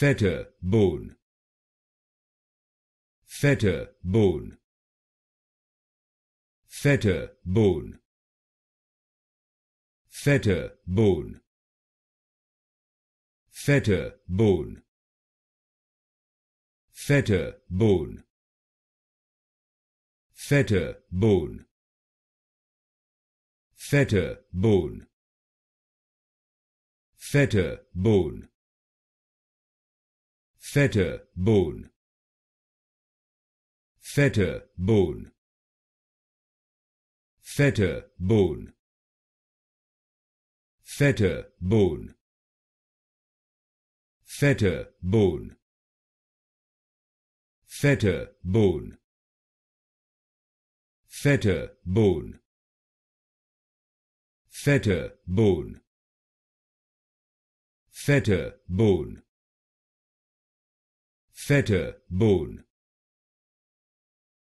fetter bone fetter bone fetter bone fetter bone fetter bone fetter bone fetter bone fetter bone fetter bone fetter bone fetter bone fetter bone fetter bone fetter bone fetter bone fetter bone fetter bone fetter bone fetter, bone.